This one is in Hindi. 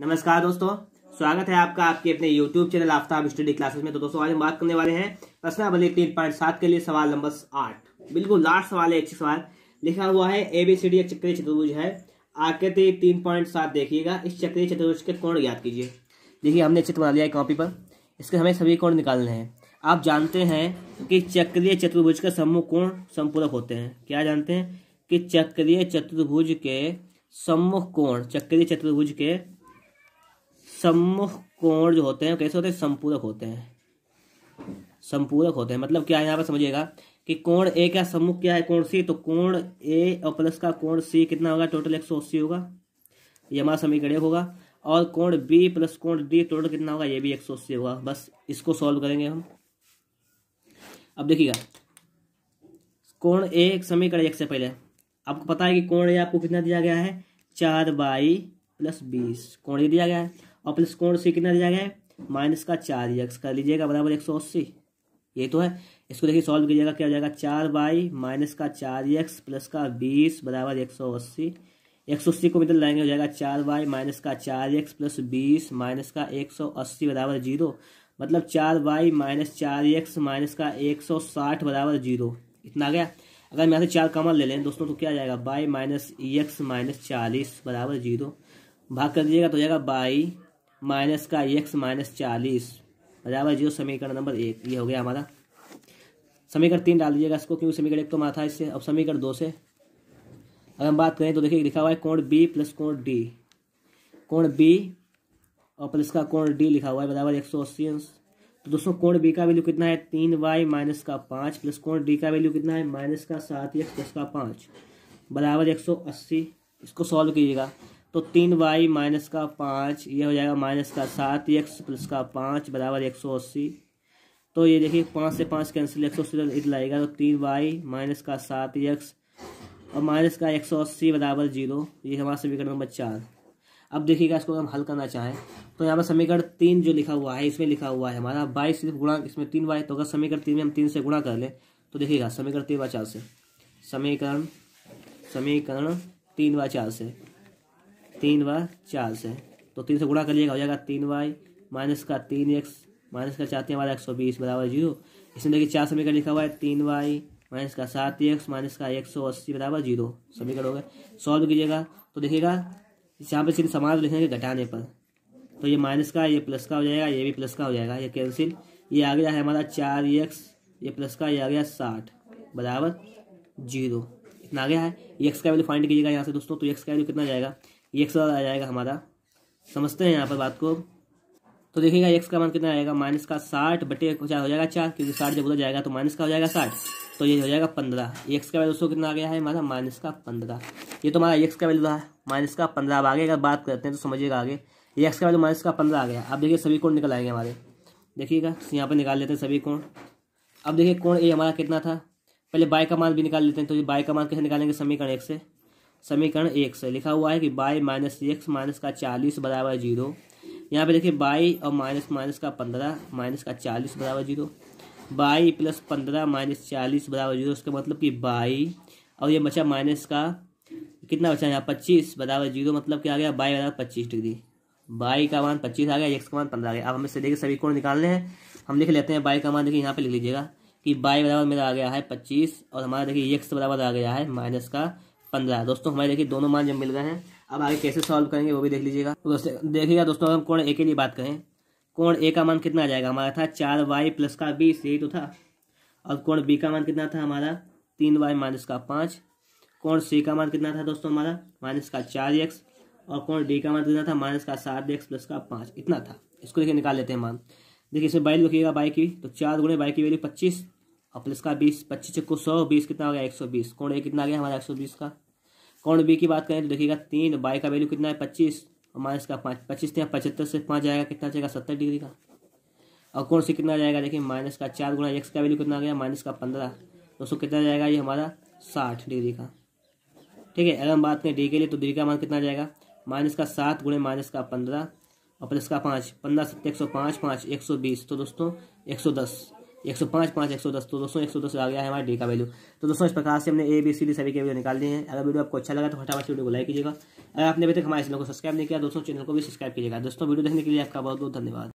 नमस्कार दोस्तों स्वागत है आपका आपके अपने YouTube channel Aftab study classes में तो दोस्तों आज हम बात करने वाले हैं प्रश्न प्रश्नावली तीन पॉइंट सात के लिए सवाल नंबर आठ बिल्कुल लास्ट सवाल है अच्छी सवाल लिखा हुआ है ए बी सी डी एक चक्रीय चतुर्भुज है आकृति तीन पॉइंट सात देखिएगा इस चक्रीय चतुर्भुज के कोण याद कीजिए देखिए हमने चित्र बना लिया है कॉपी पर इसके हमें सभी कोण निकालने हैं आप जानते हैं कि चक्रीय चतुर्भुज के समूह कोण संपूरक होते हैं क्या जानते हैं कि चक्रीय चतुर्भुज के सम्मुख कोण चक्रीय चतुर्भुज के सम्मुख कोण जो होते हैं कैसे होते हैं संपूरक होते हैं संपूरक होते हैं मतलब क्या है यहाँ पर समझिएगा कि कोण ए का सम्मुख क्या है कोण सी तो कोण ए और प्लस का कोण सी कितना होगा टोटल एक सौ अस्सी होगा ये हमारा समीकरण होगा और कोण बी प्लस कोण डी टोटल कितना होगा ये भी एक सौ अस्सी होगा बस इसको सॉल्व करेंगे हम अब देखिएगा कोण ए समीकरण एक से पहले आपको पता है कि कोण ए आपको कितना दिया गया है चार बाई प्लस बीस कोण ये दिया गया है और प्लस कोण सी कितना दिया गया है माइनस का चार यक्स कर लीजिएगा बराबर एक सौ अस्सी ये तो है इसको देखिए सॉल्व कीजिएगा क्या हो जाएगा चार बाई माइनस का चार एक्स प्लस का बीस बराबर एक सौ अस्सी एक सौ अस्सी को इधर लाएंगे हो जाएगा चार बाई माइनस का चार एक्स प्लस बीस माइनस का एक सौ अस्सी बराबर जीरो मतलब चार बाई माइनस चार एक्स माइनस का एक सौ साठ बराबर जीरो इतना आ गया अगर मैं यहाँ से चार कमल ले लें दोस्तों तो क्या आ जाएगा बाई माइनस एक्स माइनस चालीस बराबर जीरो भाग कर दीजिएगा तो जाएगा बाई माइनस का एक्स माइनस चालीस बराबर जीरो समीकरण नंबर एक ये हो गया हमारा समीकरण तीन डाल दीजिएगा इसको क्योंकि समीकरण एक तो माथा इससे अब समीकरण दो से अगर हम बात करें तो देखिए लिखा हुआ है कोण बी प्लस कोण डी कोण बी और प्लस का कोण डी लिखा हुआ है बराबर एक सौ अस्सी अंश तो दोस्तों कोण बी का वैल्यू कितना है तीन वाई माइनस का पाँच प्लस कोण डी का वैल्यू कितना है माइनस का सात एक्स प्लस का पाँच बराबर एक सौ अस्सी इसको सॉल्व कीजिएगा तो तीन वाई माइनस का पाँच ये हो जाएगा माइनस का सात एक्स प्लस का पाँच बराबर एक सौ अस्सी तो ये देखिए पाँच से पाँच कैंसिल एक सौ अस्सी तो इधर लगेगा तो तीन वाई माइनस का सात एक्स और माइनस का एक सौ अस्सी बराबर जीरो ये हमारा समीकरण नंबर चार अब देखिएगा इसको हम हल करना चाहें तो यहाँ पर समीकरण तीन जो लिखा हुआ है इसमें लिखा हुआ है हमारा बाईस सिर्फ गुणा इसमें तीन वाई तो अगर समीकरण तीन में हम तीन से गुणा कर लें तो देखिएगा समीकरण तीन व चार से समीकरण समीकरण तीन व चार से तीन व चार से तो तीन से गुणा करिएगा हो जाएगा तीन वाई माइनस का तीन एक्स माइनस का चाहते हैं हमारा एक सौ बीस बराबर जीरो इसमें देखिए चार समीकरण लिखा हुआ है तीन वाई माइनस का सात एक्स माइनस का एक सौ अस्सी बराबर जीरो समीकरण हो गए सॉल्व कीजिएगा तो देखिएगा यहाँ पे सिर्फ समाज लिखेंगे घटाने पर तो ये माइनस का ये प्लस का हो जाएगा ये भी प्लस का हो जाएगा ये कैंसिल ये आ गया है हमारा चार एक्स ये प्लस का ये आ गया साठ बराबर जीरो इतना आ गया है एक्स का वैल्यू फाइंड कीजिएगा यहाँ से दोस्तों तो एक्स का वैल्यू कितना जाएगा ये एक्स आ जाएगा हमारा समझते हैं यहाँ पर बात को तो देखिएगा एक्स का मान कितना आएगा माइनस का साठ बटे चार हो जाएगा चार क्योंकि साठ जब उधर जाएगा तो माइनस का हो जाएगा साठ तो ये हो जाएगा पंद्रह एक्स का वैल्यू दोस्तों कितना आ गया है हमारा माइनस का पंद्रह ये तो हमारा एक्स का वैल्यू रहा है माइनस का पंद्रह अब आगे अगर बात करते हैं तो समझिएगा आगे ये एक्स का वैल्यू माइनस का पंद्रह आ गया अब देखिए सभी कोण निकल आएंगे हमारे देखिएगा तो यहाँ पर निकाल लेते हैं सभी कोण अब देखिए कोण ए हमारा कितना था पहले बाय का मान भी निकाल लेते हैं तो ये बाय का मान कैसे निकालेंगे समीकरण एक से समीकरण एक से लिखा हुआ है कि बाई माइनस एक्स माइनस का चालीस बराबर जीरो यहाँ पे देखिए बाई और माइनस माइनस का पंद्रह माइनस का चालीस बराबर जीरो बाई प्लस पंद्रह माइनस चालीस बराबर जीरो उसका मतलब कि बाई और ये बचा माइनस का कितना बचा यहाँ पच्चीस बराबर जीरो मतलब क्या आ गया बाई बराबर पच्चीस डिग्री बाई का मान पच्चीस आ गया एक्स का मान पंद्रह आ गया अब हमें से देखिए सभी कोण निकालने हैं हम लिख लेते हैं बाई का मान देखिए यहाँ पे लिख लीजिएगा कि बाई बराबर मेरा आ गया है पच्चीस और हमारा देखिए एक्स बराबर आ गया है माइनस का पंद्रह दोस्तों हमारे देखिए दोनों मान जब मिल गए हैं अब आगे कैसे सॉल्व करेंगे वो भी देख लीजिएगा तो दोस्तों देखिएगा दोस्तों हम कोण ए के लिए बात करें कोण ए का मान कितना आ जाएगा हमारा था चार वाई प्लस का बीस यही तो था और कोण बी का मान कितना था हमारा तीन वाई माइनस का पाँच कोण सी का मान कितना था दोस्तों हमारा माइनस का चार एक्स और कोण डी का मान कितना था माइनस का सात एक्स प्लस का पाँच इतना था इसको देखिए निकाल लेते हैं मान देखिए इसमें बाई लिखिएगा बाई की तो चार गुणे बाई की वैल्यू पच्चीस और प्लस का बीस पच्चीस चक्को सौ बीस कितना हो गया एक सौ बीस कोण ए कितना आ गया हमारा एक सौ बीस का कौन बी की बात करें तो देखिएगा तीन बाई का वैल्यू कितना है पच्चीस और माइनस का पाँच पच्चीस थे पचहत्तर से पाँच जाएगा कितना जाएगा सत्तर डिग्री का और कौन से कितना जाएगा देखिए माइनस का चार गुणा एक्स का वैल्यू कितना आ गया माइनस का पंद्रह दोस्तों कितना जाएगा ये हमारा साठ डिग्री का ठीक है अगर हम बात करें डी के लिए तो डी का मान कितना जाएगा माइनस का सात गुणे माइनस का पंद्रह और प्लस का पाँच पंद्रह सत्तर एक सौ पाँच पाँच एक सौ बीस तो दोस्तों एक सौ दस एक सौ पाँच पाँच एक सौ दस तो दोस्तों एक सौ दस आ गया है हमारे डी का वैल्यू तो दोस्तों इस प्रकार से हमने ए बी सी डी सभी के वीडियो निकाल दिए हैं अगर वीडियो आपको अच्छा लगा तो फटाफट वीडियो को लाइक कीजिएगा अगर आपने अभी तक हमारे चैनल को सब्सक्राइब नहीं किया दोस्तों चैनल को भी सब्सक्राइब कीजिएगा दोस्तों वीडियो देखने के लिए आपका बहुत बहुत धन्यवाद